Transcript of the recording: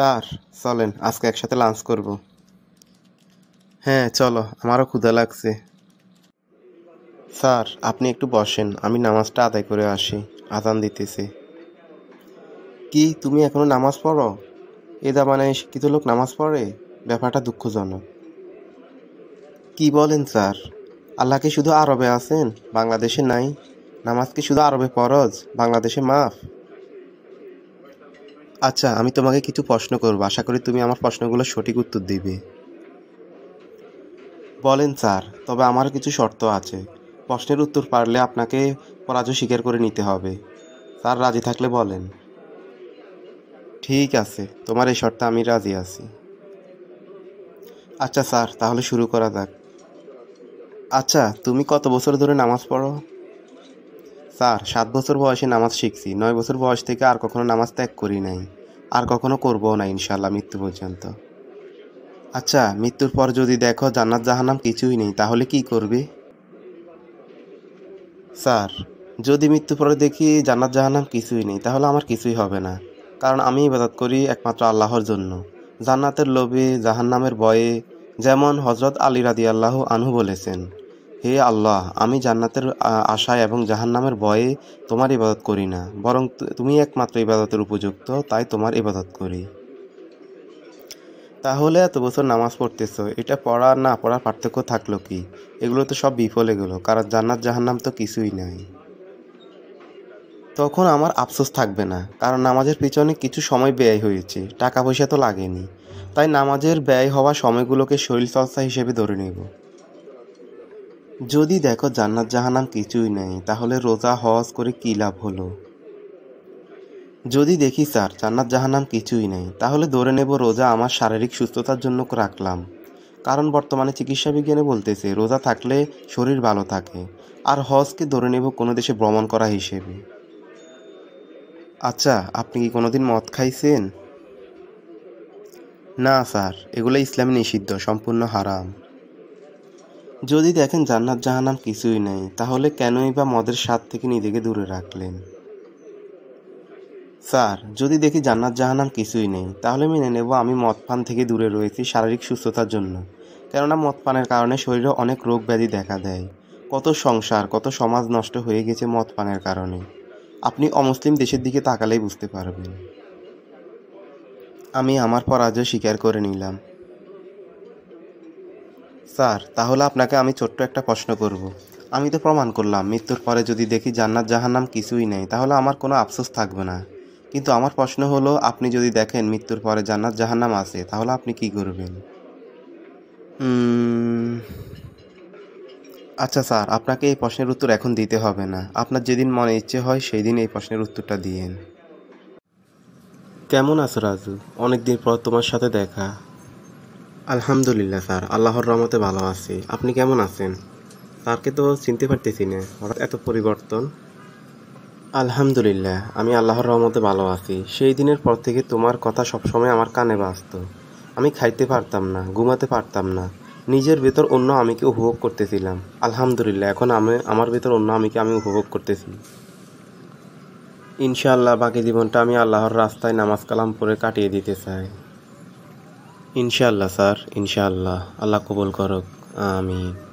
Sir চলেন আজকে একসাথে লাঞ্চ করব হ্যাঁ চলো আমারও ক্ষুধা লাগছে স্যার আপনি একটু বসেন আমি নামাজটা আদায় করে আসি আজান দিতেছে কি তুমি এখনো নামাজ পড়ো এ দামানায় শিক্ষিত লোক নামাজ পড়ে ব্যাপারটা দুঃখজনক কি বলেন স্যার আল্লাহ কি শুধু আরবে আছেন বাংলাদেশে নাই নামাজ কি শুধু আরবে পরজ বাংলাদেশে মাফ আচ্ছা আমি তোমাকে কিছু প্রশ্ন করব আশা করি তুমি আমার প্রশ্নগুলো সঠিক উত্তর দিবে বলেন স্যার তবে আমার কিছু শর্ত আছে প্রশ্নের উত্তর পারলে আপনাকে পরাজয় স্বীকার করে নিতে হবে স্যার রাজি থাকলে বলেন ঠিক আছে তোমার এই শর্তে আমি রাজি আছি আচ্ছা স্যার তাহলে শুরু করা যাক আচ্ছা তুমি কত বছর ধরে নামাজ পড়ো স্যার সাত বছর বয়সে নামাজ শিখছি নয় বছর বয়স থেকে আর কখনো নামাজ ত্যাগ করি নাই আর কখনো করবো না ইনশাল্লাহ মৃত্যু পর্যন্ত আচ্ছা মৃত্যুর পর যদি দেখো জান্নাত জাহান্নাম কিছুই নেই তাহলে কি করবে স্যার যদি মৃত্যু পরে দেখি জান্নাত জাহান্নাম কিছুই নেই তাহলে আমার কিছুই হবে না কারণ আমি ইবাদত করি একমাত্র আল্লাহর জন্য জান্নাতের লোভে জাহান্নামের বয়ে যেমন হজরত আলী রাদি আল্লাহ আনহু বলেছেন হে আল্লাহ আমি জান্নাতের আশায় এবং জাহান্নামের ভয়ে তোমার ইবাদত করি না বরং তুমি একমাত্র ইবাদতের উপযুক্ত তাই তোমার ইবাদত করি তাহলে এত বছর নামাজ পড়তেছ এটা পড়া না পড়ার পার্থক্য থাকলো কি এগুলো তো সব বিফলে এগুলো কারণ জান্নাত জাহান্নাম তো কিছুই নাই তখন আমার আফসোস থাকবে না কারণ নামাজের পিছনে কিছু সময় ব্যয় হয়েছে টাকা পয়সা তো লাগেনি তাই নামাজের ব্যয় হওয়া সময়গুলোকে শরীরচর্চা হিসেবে ধরে নেব যদি দেখো জান্নাত জাহানাম কিছুই নেই তাহলে রোজা হজ করে কী লাভ হলো যদি দেখি স্যার জান্নাত জাহানাম কিছুই নেই তাহলে ধরে নেব রোজা আমার শারীরিক সুস্থতার জন্য রাখলাম কারণ বর্তমানে চিকিৎসা বিজ্ঞানে বলতেছে রোজা থাকলে শরীর ভালো থাকে আর হজকে ধরে নেব কোনো দেশে ভ্রমণ করা হিসেবে আচ্ছা আপনি কি কোনোদিন মদ খাইছেন না স্যার এগুলো ইসলামে নিষিদ্ধ সম্পূর্ণ হারাম যদি দেখেন জান্নাত জাহানাম কিছুই নেই তাহলে কেনই বা মদের স্বাদ থেকে নিজেকে দূরে রাখলেন স্যার যদি দেখি জান্নাত জাহানাম কিছুই নেই তাহলে মেনে নেব আমি মদপান থেকে দূরে রয়েছি শারীরিক সুস্থতার জন্য কেননা মদপানের কারণে শরীরে অনেক রোগ ব্যাধি দেখা দেয় কত সংসার কত সমাজ নষ্ট হয়ে গেছে মদপানের কারণে আপনি অমুসলিম দেশের দিকে তাকালেই বুঝতে পারবেন আমি আমার পরাজয় স্বীকার করে নিলাম স্যার তাহলে আপনাকে আমি ছোট্ট একটা প্রশ্ন করব। আমি তো প্রমাণ করলাম মৃত্যুর পরে যদি দেখি জান্নাত জাহান্নাম কিছুই নেই তাহলে আমার কোনো আফসোস থাকবে না কিন্তু আমার প্রশ্ন হলো আপনি যদি দেখেন মৃত্যুর পরে জান্নাত জাহান্নাম আছে তাহলে আপনি কি করবেন আচ্ছা স্যার আপনাকে এই প্রশ্নের উত্তর এখন দিতে হবে না আপনার যেদিন মনে ইচ্ছে হয় সেই দিন এই প্রশ্নের উত্তরটা দিয়েন কেমন আছো রাজু অনেকদিন পর তোমার সাথে দেখা আলহামদুলিল্লাহ স্যার আল্লাহর রহমতে ভালো আছি আপনি কেমন আছেন স্যারকে তো চিনতে পারতেছি না হঠাৎ এত পরিবর্তন আলহামদুলিল্লাহ আমি আল্লাহর রহমতে ভালো আছি সেই দিনের পর থেকে তোমার কথা সবসময় আমার কানে বাঁচত আমি খাইতে পারতাম না ঘুমাতে পারতাম না নিজের ভেতর অন্য আমিকে উপভোগ করতেছিলাম আলহামদুলিল্লাহ এখন আমি আমার ভেতর অন্য আমিকে আমি উপভোগ করতেছি ইনশাআল্লাহ বাকি জীবনটা আমি আল্লাহর রাস্তায় নামাজ কালাম পরে কাটিয়ে দিতে চাই ইনশাল্লাহ স্যার ইনশাল্লাহ আল্লাহ কবুল করুক আমি